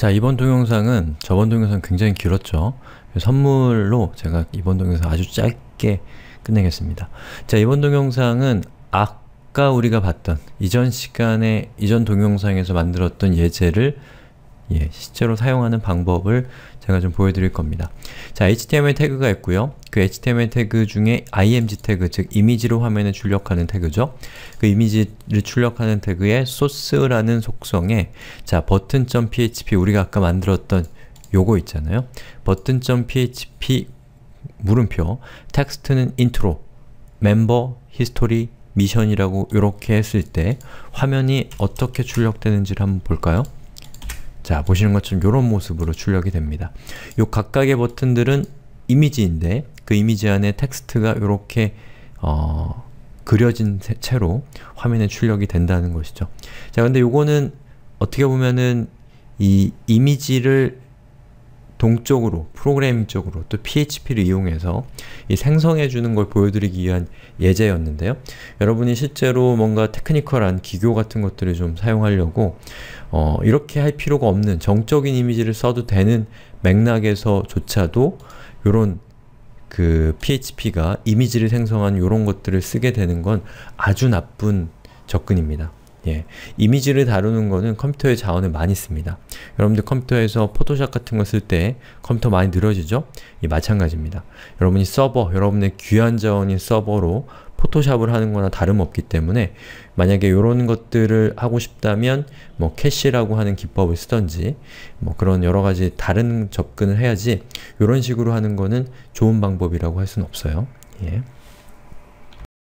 자, 이번 동영상은 저번 동영상 굉장히 길었죠? 선물로 제가 이번 동영상 아주 짧게 끝내겠습니다. 자, 이번 동영상은 아까 우리가 봤던 이전 시간에 이전 동영상에서 만들었던 예제를 예, 실제로 사용하는 방법을 제가 좀 보여드릴 겁니다. 자, HTML 태그가 있고요. 그 HTML 태그 중에 img 태그, 즉 이미지로 화면에 출력하는 태그죠. 그 이미지를 출력하는 태그의 소스라는 속성에 자, 버튼.php 우리가 아까 만들었던 요거 있잖아요. 버튼.php 물음표, 텍스트는 인트로, 멤버, 히스토리, 미션이라고 이렇게 했을 때 화면이 어떻게 출력되는지를 한번 볼까요? 자, 보시는 것처럼 이런 모습으로 출력이 됩니다. 요 각각의 버튼들은 이미지인데 그 이미지 안에 텍스트가 이렇게 어, 그려진 채로 화면에 출력이 된다는 것이죠. 자, 근데 요거는 어떻게 보면은 이 이미지를 동적으로 프로그래밍 쪽으로 또 PHP를 이용해서 이 생성해주는 걸 보여드리기 위한 예제였는데요. 여러분이 실제로 뭔가 테크니컬한 기교 같은 것들을 좀 사용하려고 어, 이렇게 할 필요가 없는 정적인 이미지를 써도 되는 맥락에서조차도 이런 그 PHP가 이미지를 생성한 이런 것들을 쓰게 되는 건 아주 나쁜 접근입니다. 예, 이미지를 다루는 거는 컴퓨터의 자원을 많이 씁니다. 여러분들 컴퓨터에서 포토샵 같은 거 쓸 때 컴퓨터 많이 늘어지죠? 예, 마찬가지입니다. 여러분이 서버, 여러분의 귀한 자원인 서버로 포토샵을 하는 거나 다름없기 때문에 만약에 이런 것들을 하고 싶다면 뭐 캐시라고 하는 기법을 쓰던지 뭐 그런 여러 가지 다른 접근을 해야지 이런 식으로 하는 거는 좋은 방법이라고 할 수는 없어요. 예.